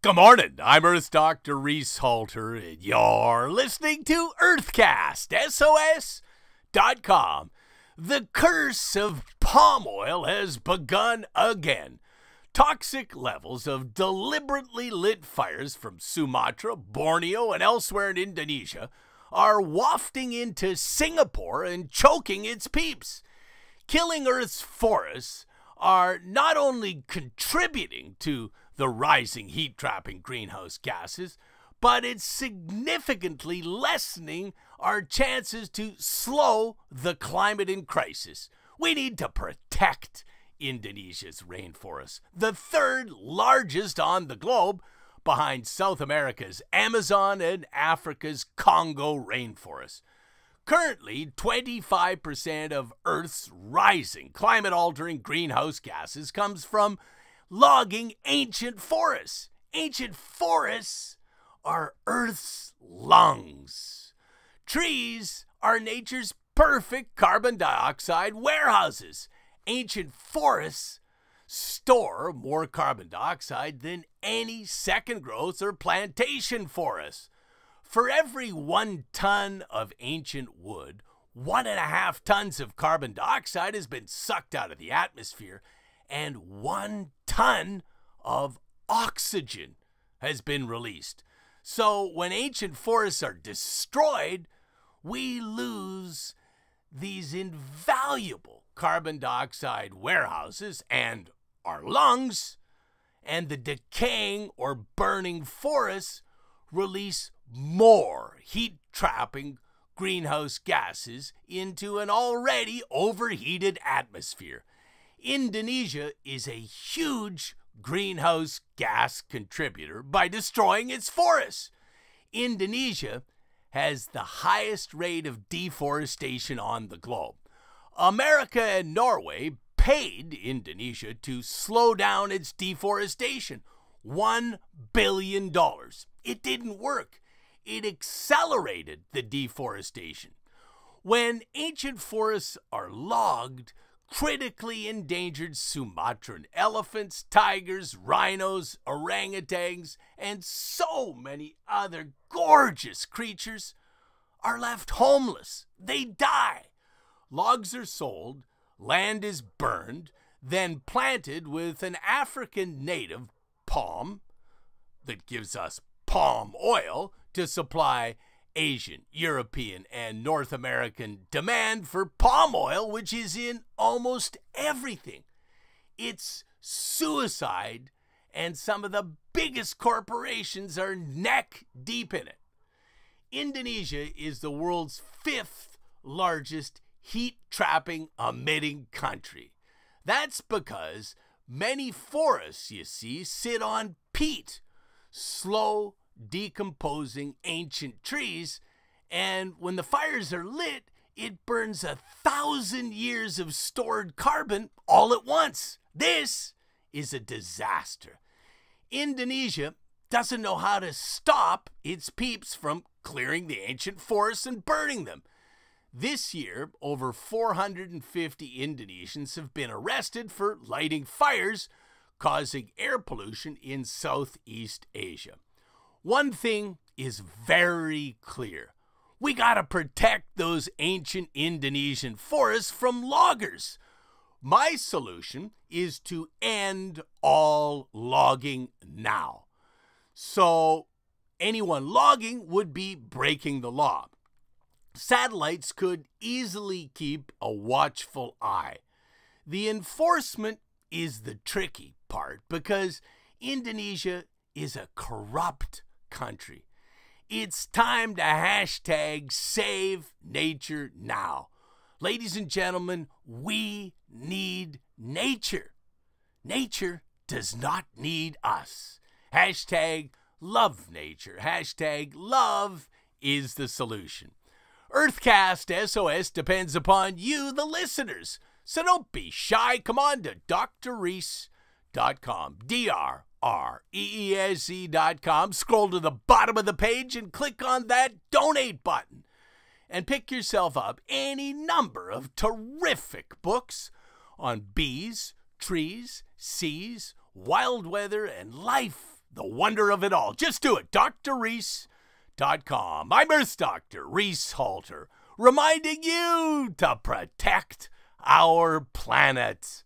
Good morning. I'm Earth Doctor Reese Halter, and you're listening to Earthcast, SOS.com. The curse of palm oil has begun again. Toxic levels of deliberately lit fires from Sumatra, Borneo, and elsewhere in Indonesia are wafting into Singapore and choking its peeps, killing Earth's forests are not only contributing to the rising heat trapping greenhouse gases, but it's significantly lessening our chances to slow the climate in crisis. We need to protect Indonesia's rainforest, the third largest on the globe behind South America's Amazon and Africa's Congo rainforest. Currently, 25% of Earth's rising climate altering greenhouse gases comes from logging ancient forests. Ancient forests are Earth's lungs. Trees are nature's perfect carbon dioxide warehouses. Ancient forests store more carbon dioxide than any second growth or plantation forest. For every one ton of ancient wood, one and a half tons of carbon dioxide has been sucked out of the atmosphere, and one ton of oxygen has been released. So when ancient forests are destroyed, we lose these invaluable carbon dioxide warehouses and our lungs, and the decaying or burning forests release more heat trapping greenhouse gases into an already overheated atmosphere. Indonesia is a huge greenhouse gas contributor by destroying its forests. Indonesia has the highest rate of deforestation on the globe. America and Norway paid Indonesia to slow down its deforestation $1 billion it didn't work. It accelerated the deforestation. When ancient forests are logged, critically endangered Sumatran elephants, tigers, rhinos, orangutans, and so many other gorgeous creatures are left homeless. They die. Logs are sold, land is burned, then planted with an African native palm that gives us palm oil to supply Asian, European, and North American demand for palm oil, which is in almost everything. It's suicide, and some of the biggest corporations are neck deep in it. Indonesia is the world's fifth largest heat trapping emitting country. That's because many forests, you see, sit on peat slow decomposing ancient trees, and when the fires are lit, it burns a thousand years of stored carbon all at once. This is a disaster. Indonesia doesn't know how to stop its peeps from clearing the ancient forests and burning them. This year, over 450 Indonesians have been arrested for lighting fires causing air pollution in Southeast Asia. One thing is very clear we got to protect those ancient Indonesian forests from loggers. My solution is to end all logging now. So, anyone logging would be breaking the law. Satellites could easily keep a watchful eye. The enforcement is the tricky part because Indonesia is a corrupt country. It's time to hashtag save nature now. Ladies and gentlemen, we need nature. Nature does not need us. Hashtag love nature. Hashtag love is the solution. Earthcast SOS depends upon you, the listeners so don't be shy. Come on to drreese.com. D R R E E S E.com. Scroll to the bottom of the page and click on that donate button. And pick yourself up any number of terrific books on bees, trees, seas, wild weather, and life, the wonder of it all. Just do it. drreese.com. I'm Earth Doctor Reese Halter, reminding you to protect our planet.